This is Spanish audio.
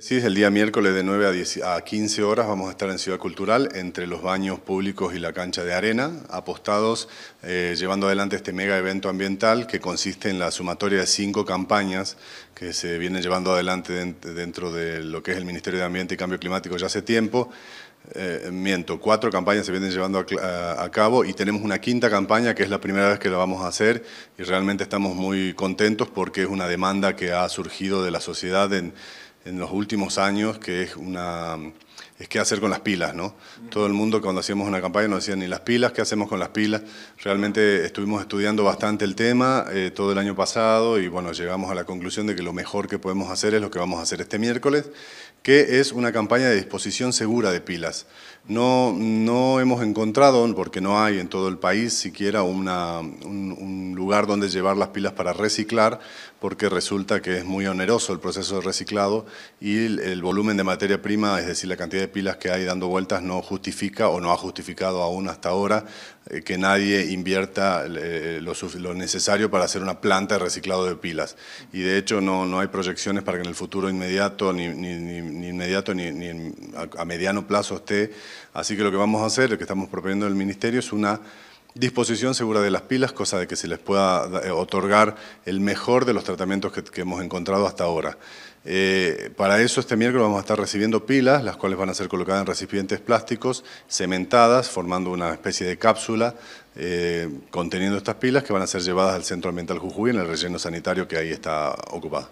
es el día miércoles de 9 a, 10, a 15 horas vamos a estar en Ciudad Cultural, entre los baños públicos y la cancha de arena, apostados, eh, llevando adelante este mega evento ambiental que consiste en la sumatoria de cinco campañas que se vienen llevando adelante dentro de lo que es el Ministerio de Ambiente y Cambio Climático ya hace tiempo. Eh, miento, cuatro campañas se vienen llevando a, a, cabo y tenemos una quinta campaña que es la primera vez que la vamos a hacer y realmente estamos muy contentos porque es una demanda que ha surgido de la sociedad en en los últimos años, que es una es qué hacer con las pilas, ¿no? Todo el mundo cuando hacíamos una campaña nos decía ni las pilas? ¿Qué hacemos con las pilas? Realmente estuvimos estudiando bastante el tema eh, todo el año pasado y bueno, llegamos a la conclusión de que lo mejor que podemos hacer es lo que vamos a hacer este miércoles, que es una campaña de disposición segura de pilas. No, no hemos encontrado, porque no hay en todo el país siquiera una, un, lugar donde llevar las pilas para reciclar, porque resulta que es muy oneroso el proceso de reciclado y el, el volumen de materia prima, es decir, la cantidad cantidad de pilas que hay dando vueltas no justifica o no ha justificado aún hasta ahora eh, que nadie invierta eh, lo, necesario para hacer una planta de reciclado de pilas. Y de hecho no, no hay proyecciones para que en el futuro inmediato, ni, ni, inmediato, ni, a, a mediano plazo esté. Así que lo que vamos a hacer, lo que estamos proponiendo del Ministerio es una disposición segura de las pilas, cosa de que se les pueda eh, otorgar el mejor de los tratamientos que, hemos encontrado hasta ahora. Eh, para eso este miércoles vamos a estar recibiendo pilas, las cuales van a ser colocadas en recipientes plásticos, cementadas, formando una especie de cápsula eh, conteniendo estas pilas que van a ser llevadas al Centro Ambiental Jujuy en el relleno sanitario que ahí está ocupado.